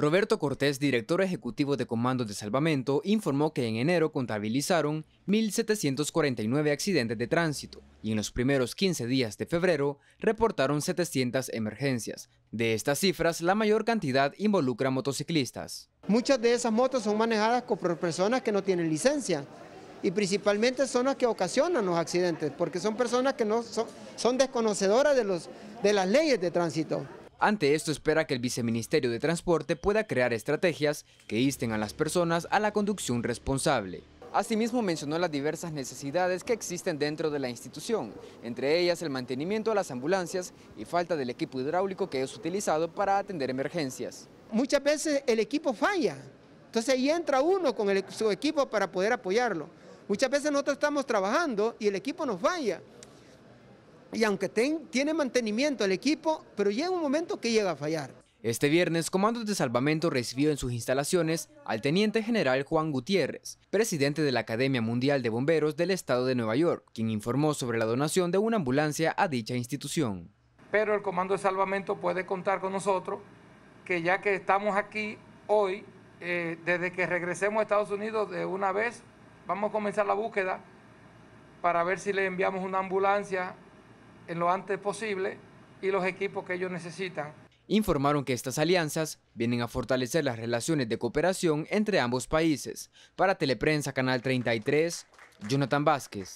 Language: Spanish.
Roberto Cortés, director ejecutivo de Comandos de Salvamento, informó que en enero contabilizaron 1.749 accidentes de tránsito y en los primeros 15 días de febrero reportaron 700 emergencias. De estas cifras, la mayor cantidad involucra motociclistas. Muchas de esas motos son manejadas por personas que no tienen licencia y principalmente son las que ocasionan los accidentes porque son personas que no son, desconocedoras de las leyes de tránsito. Ante esto espera que el Viceministerio de Transporte pueda crear estrategias que insten a las personas a la conducción responsable. Asimismo mencionó las diversas necesidades que existen dentro de la institución, entre ellas el mantenimiento de las ambulancias y falta del equipo hidráulico que es utilizado para atender emergencias. Muchas veces el equipo falla, entonces ahí entra uno con su equipo para poder apoyarlo. Muchas veces nosotros estamos trabajando y el equipo nos falla y aunque tiene mantenimiento el equipo, pero llega un momento que llega a fallar. Este viernes, Comandos de Salvamento recibió en sus instalaciones al Teniente General Juan Gutiérrez, presidente de la Academia Mundial de Bomberos del Estado de Nueva York, quien informó sobre la donación de una ambulancia a dicha institución. Pero el Comando de Salvamento puede contar con nosotros, que ya que estamos aquí hoy, eh, desde que regresemos a Estados Unidos de una vez, vamos a comenzar la búsqueda para ver si le enviamos una ambulancia en lo antes posible y los equipos que ellos necesitan. Informaron que estas alianzas vienen a fortalecer las relaciones de cooperación entre ambos países. Para Teleprensa Canal 33, Jonathan Vázquez.